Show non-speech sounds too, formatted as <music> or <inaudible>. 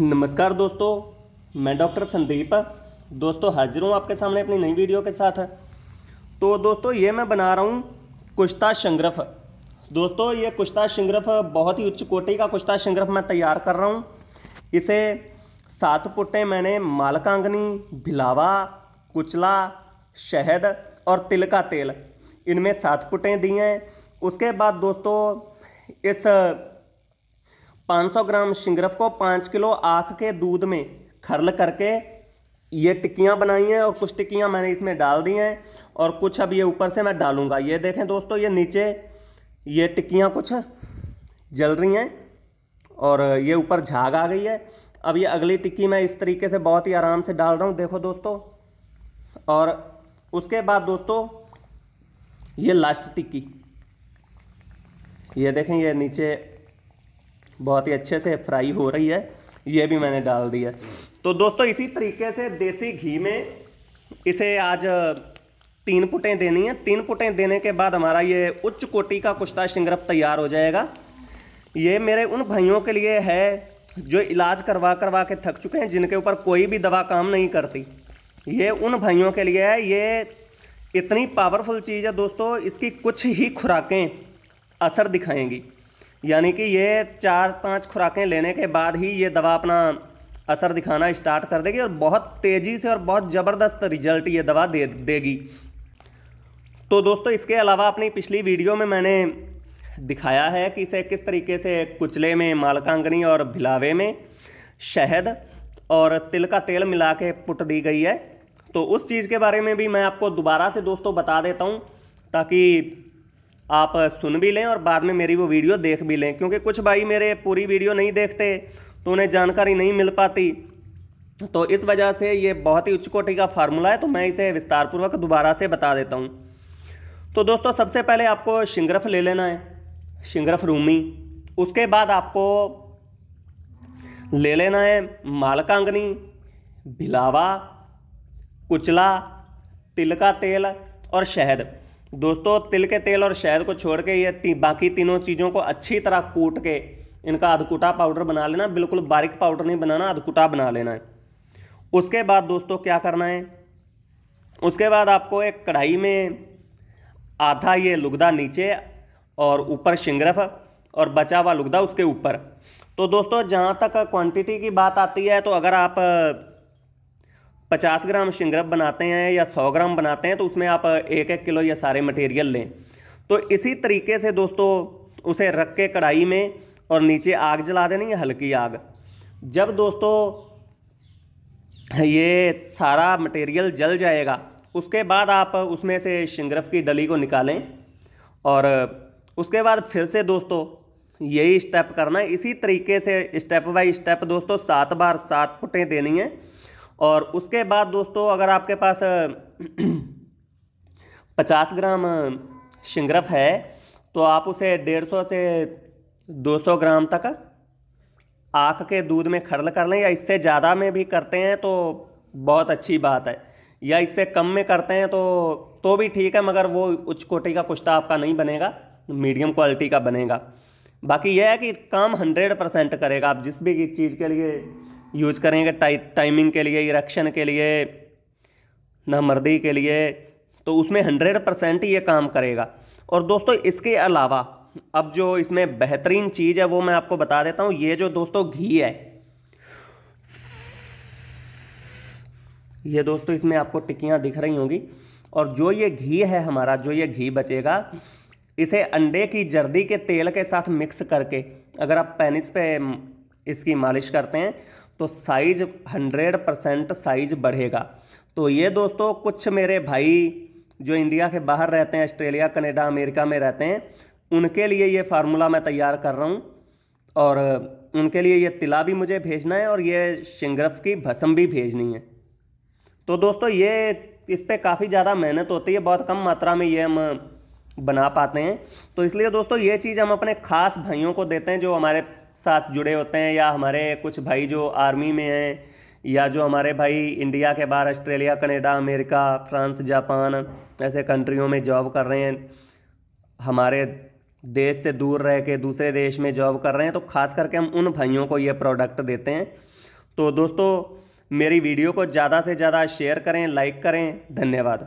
नमस्कार दोस्तों मैं डॉक्टर संदीप दोस्तों हाजिर हूँ आपके सामने अपनी नई वीडियो के साथ तो दोस्तों ये मैं बना रहा हूँ कुश्ता संग्रफ दोस्तों ये कुश्ता संग्रफ बहुत ही उच्च कोटि का कुश्ता संग्रफ मैं तैयार कर रहा हूँ इसे सात पुट्टे मैंने मालकांगनी भिलावा कुचला शहद और तिल का तेल इनमें सात पुट्टे दी हैं उसके बाद दोस्तों इस 500 ग्राम शिंगरफ को पाँच किलो आँख के दूध में खरल करके ये टिक्कियाँ बनाई हैं और कुछ टिक्कियाँ मैंने इसमें डाल दी हैं और कुछ अब ये ऊपर से मैं डालूँगा ये देखें दोस्तों ये नीचे ये टिक्कियाँ कुछ जल रही हैं और ये ऊपर झाग आ गई है अब ये अगली टिक्की मैं इस तरीके से बहुत ही आराम से डाल रहा हूँ देखो दोस्तों और उसके बाद दोस्तों ये लास्ट टिक्की ये देखें ये नीचे बहुत ही अच्छे से फ्राई हो रही है ये भी मैंने डाल दिया है तो दोस्तों इसी तरीके से देसी घी में इसे आज तीन पुटें देनी है तीन पुटें देने के बाद हमारा ये उच्च कोटि का कुश्ता शिंगरप तैयार हो जाएगा ये मेरे उन भाइयों के लिए है जो इलाज करवा करवा के थक चुके हैं जिनके ऊपर कोई भी दवा काम नहीं करती ये उन भाइयों के लिए है ये इतनी पावरफुल चीज़ है दोस्तों इसकी कुछ ही खुराकें असर दिखाएंगी यानी कि ये चार पांच खुराकें लेने के बाद ही ये दवा अपना असर दिखाना स्टार्ट कर देगी और बहुत तेज़ी से और बहुत ज़बरदस्त रिजल्ट ये दवा दे देगी तो दोस्तों इसके अलावा अपनी पिछली वीडियो में मैंने दिखाया है कि इसे किस तरीके से कुचले में मालकांगनी और भिलावे में शहद और तिल का तेल मिला के पुट दी गई है तो उस चीज़ के बारे में भी मैं आपको दोबारा से दोस्तों बता देता हूँ ताकि आप सुन भी लें और बाद में मेरी वो वीडियो देख भी लें क्योंकि कुछ भाई मेरे पूरी वीडियो नहीं देखते तो उन्हें जानकारी नहीं मिल पाती तो इस वजह से ये बहुत ही उच्च कोटि का फार्मूला है तो मैं इसे विस्तारपूर्वक दोबारा से बता देता हूँ तो दोस्तों सबसे पहले आपको शिंगरफ ले लेना है शिंगरफ रूमी उसके बाद आपको ले लेना है मालकांगनी भिलावा कुचला तिल का तेल और शहद दोस्तों तिल के तेल और शहद को छोड़ के ये ती, बाकी तीनों चीज़ों को अच्छी तरह कूट के इनका अधकुटा पाउडर बना लेना बिल्कुल बारीक पाउडर नहीं बनाना अधकुटा बना लेना है उसके बाद दोस्तों क्या करना है उसके बाद आपको एक कढ़ाई में आधा ये लुगदा नीचे और ऊपर शिंगरफ और बचा हुआ लुगदा उसके ऊपर तो दोस्तों जहाँ तक क्वांटिटी की बात आती है तो अगर आप पचास ग्राम शिंगरप बनाते हैं या सौ ग्राम बनाते हैं तो उसमें आप एक एक किलो या सारे मटेरियल लें तो इसी तरीके से दोस्तों उसे रख के कढ़ाई में और नीचे आग जला देनी है हल्की आग जब दोस्तों ये सारा मटेरियल जल जाएगा उसके बाद आप उसमें से शिंगरफ की डली को निकालें और उसके बाद फिर से दोस्तों यही स्टेप करना है इसी तरीके से स्टेप बाय स्टेप दोस्तों सात बार सात पुटें देनी है और उसके बाद दोस्तों अगर आपके पास <clears throat> पचास ग्राम शिंगरफ है तो आप उसे डेढ़ सौ से दो सौ ग्राम तक आँख के दूध में खर्ल कर लें या इससे ज़्यादा में भी करते हैं तो बहुत अच्छी बात है या इससे कम में करते हैं तो तो भी ठीक है मगर वो उच्च कोटि का कुश्ता आपका नहीं बनेगा मीडियम क्वालिटी का बनेगा बाकी यह है कि काम हंड्रेड परसेंट करेगा आप जिस भी चीज़ के लिए यूज करेंगे टाइ टाइमिंग के लिए इरेक्शन के लिए नामर्दी के लिए तो उसमें हंड्रेड परसेंट ये काम करेगा और दोस्तों इसके अलावा अब जो इसमें बेहतरीन चीज़ है वो मैं आपको बता देता हूँ ये जो दोस्तों घी है ये दोस्तों इसमें आपको टिक्कियाँ दिख रही होंगी और जो ये घी है हमारा जो ये घी बचेगा इसे अंडे की जर्दी के तेल के साथ मिक्स करके अगर आप पेनिस पे इसकी मालिश करते हैं तो साइज हंड्रेड परसेंट साइज बढ़ेगा तो ये दोस्तों कुछ मेरे भाई जो इंडिया के बाहर रहते हैं ऑस्ट्रेलिया कनेडा अमेरिका में रहते हैं उनके लिए ये फार्मूला मैं तैयार कर रहा हूँ और उनके लिए ये तिला भी मुझे भेजना है और ये शिंगरफ की भसम भी भेजनी है तो दोस्तों ये इस पर काफ़ी ज़्यादा मेहनत होती है बहुत कम मात्रा में ये हम बना पाते हैं तो इसलिए दोस्तों ये चीज़ हम अपने खास भाइयों को देते हैं जो हमारे साथ जुड़े होते हैं या हमारे कुछ भाई जो आर्मी में हैं या जो हमारे भाई इंडिया के बाहर Australia Canada America France Japan ऐसे कंट्रियों में जॉब कर रहे हैं हमारे देश से दूर रह के दूसरे देश में जॉब कर रहे हैं तो ख़ास करके हम उन भाइयों को ये प्रोडक्ट देते हैं तो दोस्तों मेरी वीडियो को ज़्यादा से ज़्यादा शेयर करें लाइक करें धन्यवाद